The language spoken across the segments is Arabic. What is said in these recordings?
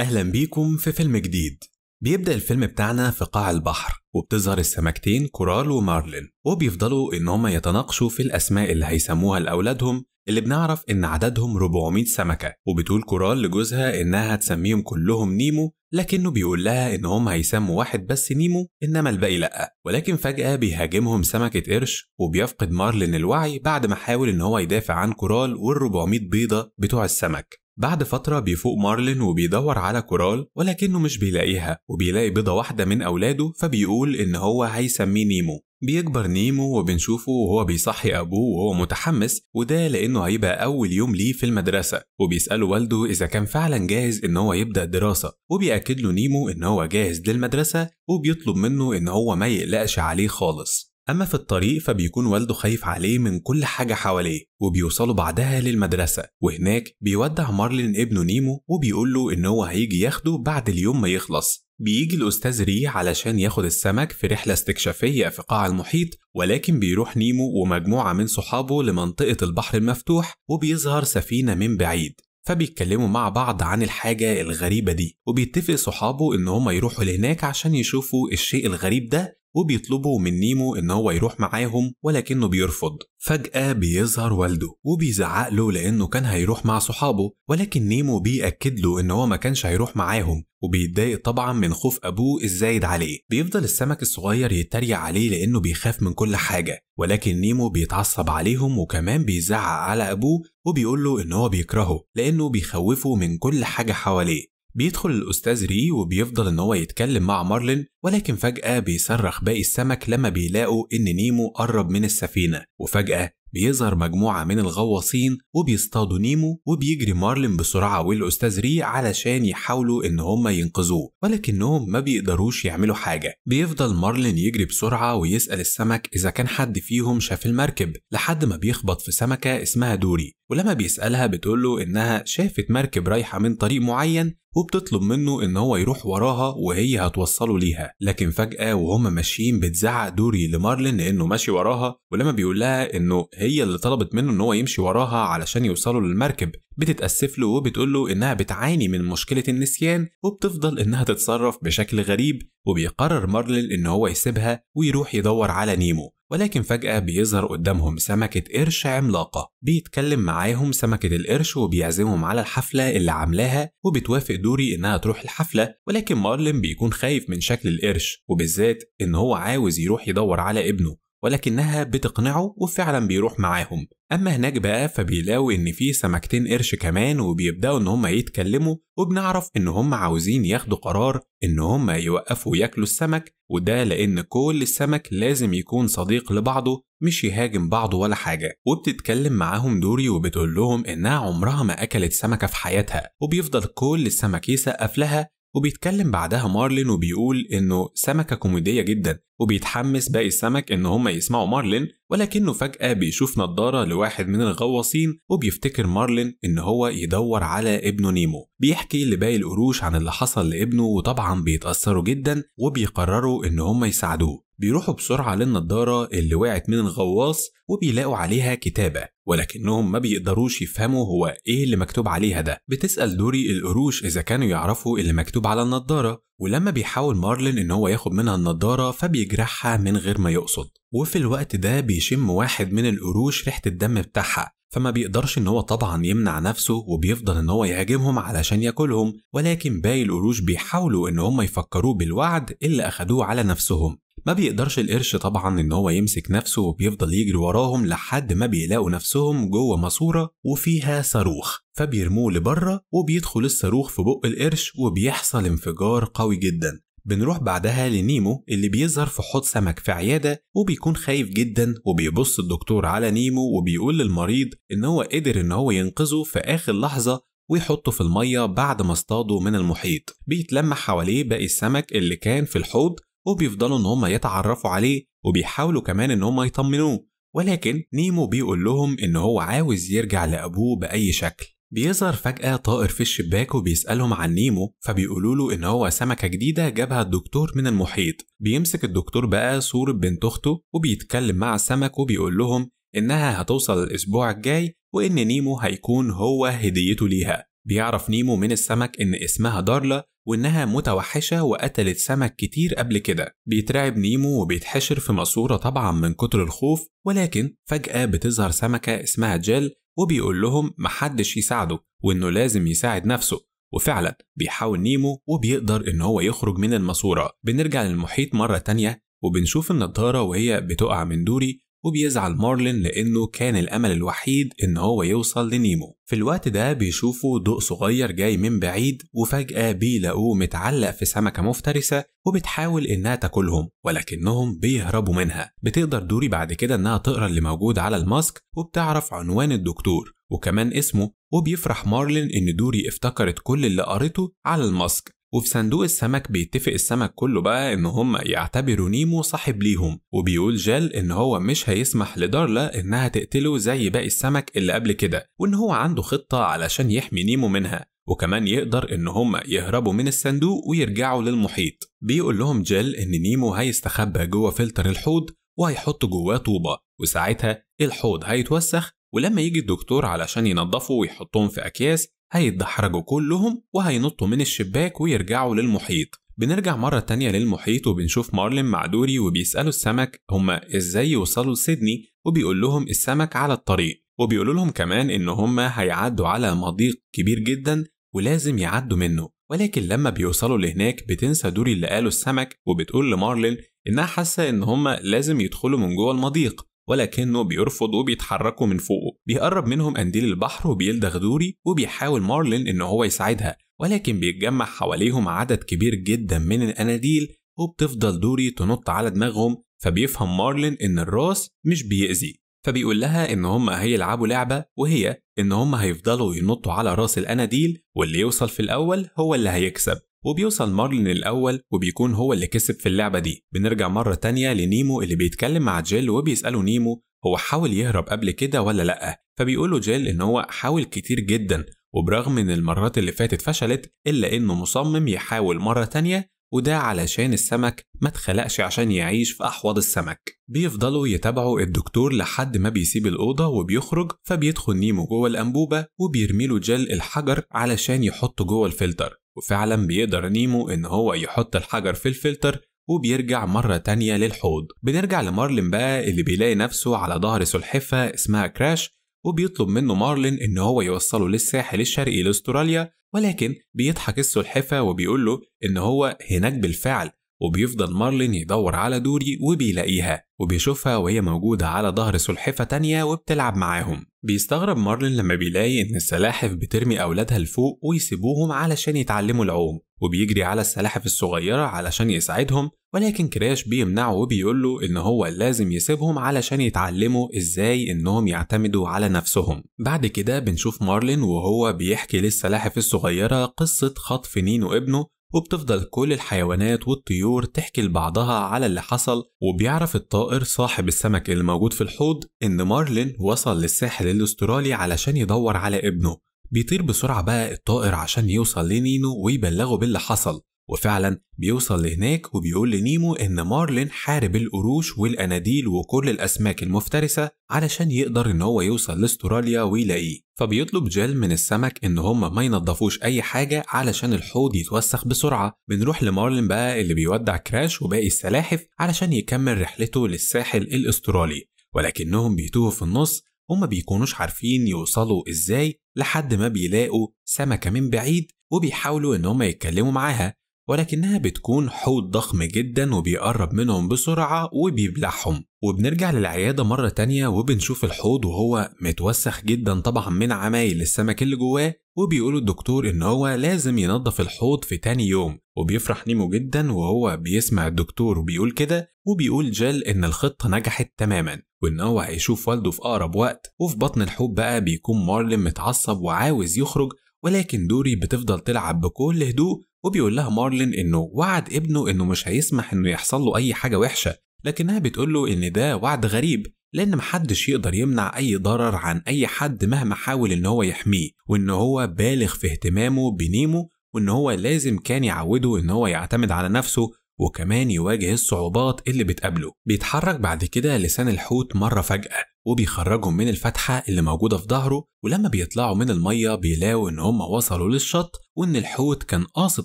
أهلا بيكم في فيلم جديد بيبدأ الفيلم بتاعنا في قاع البحر وبتظهر السمكتين كورال ومارلين وبيفضلوا إن هما يتناقشوا في الأسماء اللي هيسموها لأولادهم اللي بنعرف إن عددهم 400 سمكة وبتقول كورال لجوزها إنها هتسميهم كلهم نيمو لكنه بيقول لها إن هم هيسموا واحد بس نيمو إنما الباقي لأ ولكن فجأة بيهاجمهم سمكة قرش وبيفقد مارلين الوعي بعد ما حاول إن هو يدافع عن كورال وال 400 بيضة بتوع السمك بعد فترة بيفوق مارلين وبيدور على كورال ولكنه مش بيلاقيها وبيلاقي بيضة واحدة من أولاده فبيقول إن هو هيسميه نيمو بيكبر نيمو وبنشوفه وهو بيصحي أبوه وهو متحمس وده لأنه هيبقى أول يوم ليه في المدرسة وبيسأله والده إذا كان فعلا جاهز إن هو يبدأ دراسة وبيأكد له نيمو إن هو جاهز للمدرسة وبيطلب منه إن هو ما يقلقش عليه خالص أما في الطريق فبيكون والده خايف عليه من كل حاجة حواليه وبيوصلوا بعدها للمدرسة وهناك بيودع مارلين ابنه نيمو وبيقول له إن هو هيجي ياخده بعد اليوم ما يخلص بيجي الأستاذ ري علشان ياخد السمك في رحلة استكشافية في قاع المحيط ولكن بيروح نيمو ومجموعة من صحابه لمنطقة البحر المفتوح وبيظهر سفينة من بعيد فبيتكلموا مع بعض عن الحاجة الغريبة دي وبيتفق صحابه إن هما يروحوا لهناك عشان يشوفوا الشيء الغريب ده وبيطلبوا من نيمو إن هو يروح معاهم ولكنه بيرفض فجأة بيظهر والده وبيزعق له لأنه كان هيروح مع صحابه ولكن نيمو بيأكد له إن هو ما كانش هيروح معاهم وبيتضايق طبعا من خوف أبوه الزايد عليه بيفضل السمك الصغير يتريق عليه لأنه بيخاف من كل حاجة ولكن نيمو بيتعصب عليهم وكمان بيزعق على أبوه وبيقول له إن هو بيكرهه لأنه بيخوفه من كل حاجة حواليه بيدخل الأستاذ ري وبيفضل إن هو يتكلم مع مارلين ولكن فجأة بيصرخ باقي السمك لما بيلاقوا إن نيمو قرب من السفينة وفجأة بيظهر مجموعة من الغواصين وبيصطادوا نيمو وبيجري مارلين بسرعة والأستاذ ري علشان يحاولوا إن هما ينقذوه ولكنهم ما بيقدروش يعملوا حاجة بيفضل مارلين يجري بسرعة ويسأل السمك إذا كان حد فيهم شاف المركب لحد ما بيخبط في سمكة اسمها دوري ولما بيسألها بتقوله إنها شافت مركب رايحة من طريق معين وبتطلب منه إن هو يروح وراها وهي هتوصله ليها، لكن فجأة وهما ماشيين بتزعق دوري لمارلين إنه ماشي وراها ولما بيقول لها إنه هي اللي طلبت منه ان هو يمشي وراها علشان يوصلوا للمركب بتتأسف له وبتقول له انها بتعاني من مشكلة النسيان وبتفضل انها تتصرف بشكل غريب وبيقرر مارلين ان هو يسيبها ويروح يدور على نيمو ولكن فجأة بيظهر قدامهم سمكة قرش عملاقة بيتكلم معاهم سمكة القرش وبيعزمهم على الحفلة اللي عاملاها وبتوافق دوري إنها تروح الحفلة ولكن مارلين بيكون خايف من شكل القرش وبالذات إن هو عاوز يروح يدور على ابنه ولكنها بتقنعه وفعلا بيروح معاهم أما هناك بقى فبيلاقوا إن في سمكتين قرش كمان وبيبدأوا إن هم يتكلموا وبنعرف إن هم عاوزين ياخدوا قرار إن هم يوقفوا ياكلوا السمك وده لأن كل السمك لازم يكون صديق لبعضه مش يهاجم بعضه ولا حاجة وبتتكلم معاهم دوري وبتقول لهم إنها عمرها ما أكلت سمكة في حياتها وبيفضل كل السمك يسقف لها وبيتكلم بعدها مارلين وبيقول إنه سمكة كوميدية جدا وبيتحمس باقي السمك إن هم يسمعوا مارلين ولكنه فجأة بيشوف نضارة لواحد من الغواصين وبيفتكر مارلين إن هو يدور على ابنه نيمو بيحكي لباقي القروش عن اللي حصل لابنه وطبعا بيتأثروا جدا وبيقرروا إن هم يساعدوه بيروحوا بسرعة للنضارة اللي وقعت من الغواص وبيلاقوا عليها كتابة ولكنهم ما بيقدروش يفهموا هو ايه اللي مكتوب عليها ده بتسأل دوري القروش اذا كانوا يعرفوا اللي مكتوب على النضارة ولما بيحاول مارلين ان هو ياخد منها النضارة فبيجرحها من غير ما يقصد وفي الوقت ده بيشم واحد من القروش ريحة الدم بتاعها فما بيقدرش ان هو طبعا يمنع نفسه وبيفضل ان هو يهاجمهم علشان ياكلهم ولكن باقي القروش بيحاولوا ان هم يفكروه بالوعد اللي اخدوه على نفسهم ما بيقدرش القرش طبعا ان هو يمسك نفسه وبيفضل يجري وراهم لحد ما بيلاقوا نفسهم جوه ماسوره وفيها صاروخ فبيرموه لبره وبيدخل الصاروخ في بق القرش وبيحصل انفجار قوي جدا بنروح بعدها لنيمو اللي بيظهر في حوض سمك في عيادة وبيكون خايف جدا وبيبص الدكتور على نيمو وبيقول للمريض إن هو قدر إن هو ينقذه في آخر لحظة ويحطه في المية بعد ما اصطاده من المحيط بيتلم حواليه باقي السمك اللي كان في الحوض وبيفضلوا إن هم يتعرفوا عليه وبيحاولوا كمان إن هم يطمنوه ولكن نيمو بيقول لهم إن هو عاوز يرجع لأبوه بأي شكل بيظهر فجأة طائر في الشباك وبيسألهم عن نيمو فبيقولوا له إن هو سمكة جديدة جابها الدكتور من المحيط بيمسك الدكتور بقى صورة بنت أخته وبيتكلم مع السمك وبيقول لهم إنها هتوصل الأسبوع الجاي وإن نيمو هيكون هو هديته ليها بيعرف نيمو من السمك إن اسمها دارلا وإنها متوحشة وقتلت سمك كتير قبل كده بيترعب نيمو وبيتحشر في ماسورة طبعا من كتر الخوف ولكن فجأة بتظهر سمكة اسمها جيل وبيقول لهم محدش يساعده وإنه لازم يساعد نفسه وفعلا بيحاول نيمو وبيقدر إن هو يخرج من الماسورة بنرجع للمحيط مرة تانية وبنشوف النضارة وهي بتقع من دوري وبيزعل مارلين لأنه كان الأمل الوحيد إن هو يوصل لنيمو في الوقت ده بيشوفوا ضوء صغير جاي من بعيد وفجأة بيلاقوه متعلق في سمكة مفترسة وبتحاول إنها تاكلهم ولكنهم بيهربوا منها بتقدر دوري بعد كده إنها تقرأ اللي موجود على الماسك وبتعرف عنوان الدكتور وكمان اسمه وبيفرح مارلين إن دوري افتكرت كل اللي قريته على الماسك وفي صندوق السمك بيتفق السمك كله بقى إن هم يعتبروا نيمو صاحب ليهم وبيقول جال إن هو مش هيسمح لدارلا إنها تقتله زي باقي السمك اللي قبل كده وإن هو عنده خطة علشان يحمي نيمو منها وكمان يقدر إن هم يهربوا من الصندوق ويرجعوا للمحيط بيقول لهم جيل إن نيمو هيستخبى جوه فلتر الحوض وهيحط جواه طوبة وساعتها الحوض هيتوسخ ولما يجي الدكتور علشان ينظفه ويحطهم في أكياس هيتدحرجوا كلهم وهينطوا من الشباك ويرجعوا للمحيط بنرجع مرة تانية للمحيط وبنشوف مارلين مع دوري وبيسألوا السمك هما ازاي يوصلوا لسيدني وبيقول لهم السمك على الطريق وبيقولوا لهم كمان ان هما هيعدوا على مضيق كبير جدا ولازم يعدوا منه ولكن لما بيوصلوا لهناك بتنسى دوري اللي قاله السمك وبتقول لمارلين انها حاسة ان هما لازم يدخلوا من جوه المضيق ولكنه بيرفض وبيتحركوا من فوقه بيقرب منهم قنديل البحر وبيلدغ دوري وبيحاول مارلين ان هو يساعدها ولكن بيتجمع حواليهم عدد كبير جدا من الاناديل وبتفضل دوري تنط على دماغهم فبيفهم مارلين ان الراس مش بيأذي فبيقول لها ان هم هيلعبوا لعبه وهي ان هم هيفضلوا ينطوا على راس الاناديل واللي يوصل في الاول هو اللي هيكسب وبيوصل مارلين الأول وبيكون هو اللي كسب في اللعبة دي بنرجع مرة تانية لنيمو اللي بيتكلم مع جيل وبيسأله نيمو هو حاول يهرب قبل كده ولا لأ فبيقوله جيل إن هو حاول كتير جدا وبرغم إن المرات اللي فاتت فشلت إلا إنه مصمم يحاول مرة تانية وده علشان السمك ما اتخلقش عشان يعيش في أحواض السمك بيفضلوا يتابعوا الدكتور لحد ما بيسيب الأوضة وبيخرج فبيدخل نيمو جوه الأنبوبة وبيرميله جل الحجر علشان يحطه جوه الفلتر وفعلا بيقدر نيمو إن هو يحط الحجر في الفلتر وبيرجع مرة تانية للحوض بنرجع لمارلين بقى اللي بيلاقي نفسه على ظهر سلحفة اسمها كراش وبيطلب منه مارلين إن هو يوصله للساحل الشرقي لأستراليا ولكن بيضحك السلحفة وبيقول له إن هو هناك بالفعل وبيفضل مارلين يدور على دوري وبيلاقيها وبيشوفها وهي موجودة على ظهر سلحفة تانية وبتلعب معاهم بيستغرب مارلين لما بيلاقي إن السلاحف بترمي أولادها لفوق ويسيبوهم علشان يتعلموا العوم وبيجري على السلاحف الصغيرة علشان يساعدهم ولكن كراش بيمنعه وبيقول له إن هو لازم يسيبهم علشان يتعلموا إزاي إنهم يعتمدوا على نفسهم بعد كده بنشوف مارلين وهو بيحكي للسلاحف الصغيرة قصة خطف نينو ابنه وبتفضل كل الحيوانات والطيور تحكي لبعضها على اللي حصل وبيعرف الطائر صاحب السمك اللي موجود في الحوض إن مارلين وصل للساحل الأسترالي علشان يدور على ابنه بيطير بسرعة بقى الطائر عشان يوصل لنينو ويبلغه باللي حصل وفعلا بيوصل لهناك وبيقول لنيمو إن مارلين حارب القروش والأناديل وكل الأسماك المفترسة علشان يقدر إن هو يوصل لاستراليا ويلاقيه فبيطلب جيل من السمك إن هم ما ينضفوش أي حاجة علشان الحوض يتوسخ بسرعة بنروح لمارلين بقى اللي بيودع كراش وباقي السلاحف علشان يكمل رحلته للساحل الأسترالي ولكنهم بيتوهوا في النص هما بيكونوش عارفين يوصلوا ازاي لحد ما بيلاقوا سمكة من بعيد وبيحاولوا ان هما يتكلموا معاها ولكنها بتكون حوض ضخم جدا وبيقرب منهم بسرعة وبيبلعهم وبنرجع للعيادة مرة تانية وبنشوف الحوض وهو متوسخ جدا طبعا من عمايل السمك اللي جواه وبيقول الدكتور ان هو لازم ينظف الحوض في تاني يوم وبيفرح نيمو جدا وهو بيسمع الدكتور وبيقول كده وبيقول جل ان الخطة نجحت تماما وان هو هيشوف والده في اقرب وقت وفي بطن الحوض بقى بيكون مارلين متعصب وعاوز يخرج ولكن دوري بتفضل تلعب بكل هدوء وبيقول لها مارلين إنه وعد ابنه إنه مش هيسمح إنه يحصل له أي حاجة وحشة لكنها بتقول له إن ده وعد غريب لأن محدش يقدر يمنع أي ضرر عن أي حد مهما حاول إن هو يحميه وإن هو بالغ في اهتمامه بنيمو وإن هو لازم كان يعوده إن هو يعتمد على نفسه وكمان يواجه الصعوبات اللي بتقابله بيتحرك بعد كده لسان الحوت مرة فجأة وبيخرجهم من الفتحة اللي موجودة في ظهره ولما بيطلعوا من المية بيلاقوا إن هم وصلوا للشط وإن الحوت كان قاصد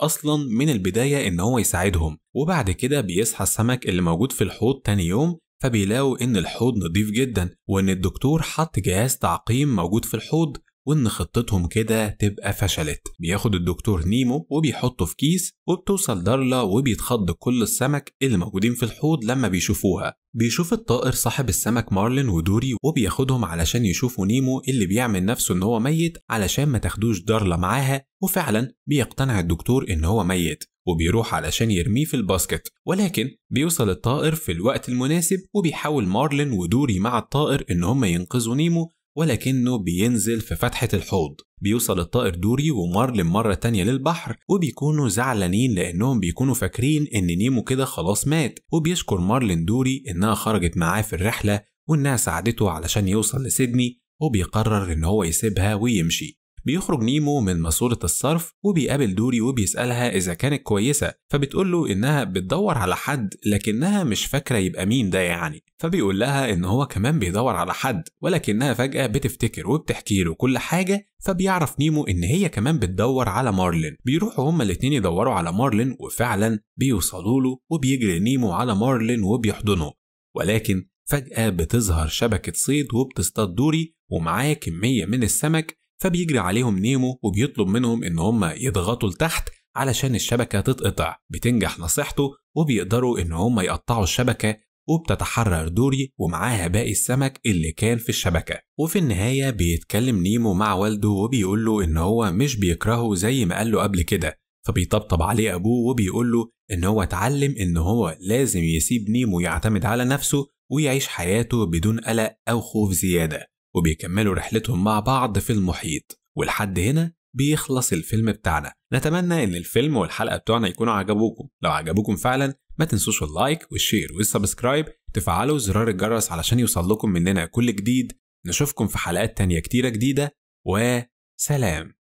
أصلا من البداية إن هو يساعدهم وبعد كده بيصحى السمك اللي موجود في الحوض تاني يوم فبيلاقوا إن الحوض نضيف جدا وإن الدكتور حط جهاز تعقيم موجود في الحوض وإن خطتهم كده تبقى فشلت بياخد الدكتور نيمو وبيحطه في كيس وبتوصل دارلا وبيتخض كل السمك اللي موجودين في الحوض لما بيشوفوها بيشوف الطائر صاحب السمك مارلين ودوري وبياخدهم علشان يشوفوا نيمو اللي بيعمل نفسه ان هو ميت علشان ما تاخدوش دارلا معاها وفعلا بيقتنع الدكتور ان هو ميت وبيروح علشان يرميه في الباسكت ولكن بيوصل الطائر في الوقت المناسب وبيحاول مارلين ودوري مع الطائر ان هم ينقذوا نيمو ولكنه بينزل في فتحة الحوض بيوصل الطائر دوري ومارلين مرة تانية للبحر وبيكونوا زعلانين لأنهم بيكونوا فاكرين إن نيمو كده خلاص مات وبيشكر مارلين دوري إنها خرجت معاه في الرحلة وإنها ساعدته علشان يوصل لسيدني وبيقرر إن هو يسيبها ويمشي بيخرج نيمو من ماسورة الصرف وبيقابل دوري وبيسألها إذا كانت كويسة فبتقول له إنها بتدور على حد لكنها مش فاكرة يبقى مين ده يعني فبيقول لها إن هو كمان بيدور على حد ولكنها فجأة بتفتكر وبتحكي له كل حاجة فبيعرف نيمو إن هي كمان بتدور على مارلين بيروحوا هما الاتنين يدوروا على مارلين وفعلا بيوصلوا له وبيجري نيمو على مارلين وبيحضنه ولكن فجأة بتظهر شبكة صيد وبتصطاد دوري ومعاه كمية من السمك فبيجري عليهم نيمو وبيطلب منهم إن هم يضغطوا لتحت علشان الشبكة تتقطع بتنجح نصيحته وبيقدروا إن هم يقطعوا الشبكة وبتتحرر دوري ومعاها باقي السمك اللي كان في الشبكة وفي النهاية بيتكلم نيمو مع والده وبيقول له إن هو مش بيكرهه زي ما قال له قبل كده فبيطبطب عليه أبوه وبيقول له إن هو اتعلم إن هو لازم يسيب نيمو يعتمد على نفسه ويعيش حياته بدون قلق أو خوف زيادة وبيكملوا رحلتهم مع بعض في المحيط ولحد هنا بيخلص الفيلم بتاعنا نتمنى ان الفيلم والحلقه بتوعنا يكونوا عجبوكم لو عجبوكم فعلا ما تنسوش اللايك والشير والسبسكرايب تفعلوا زرار الجرس علشان يوصل لكم مننا كل جديد نشوفكم في حلقات تانية كتيرة جديدة وسلام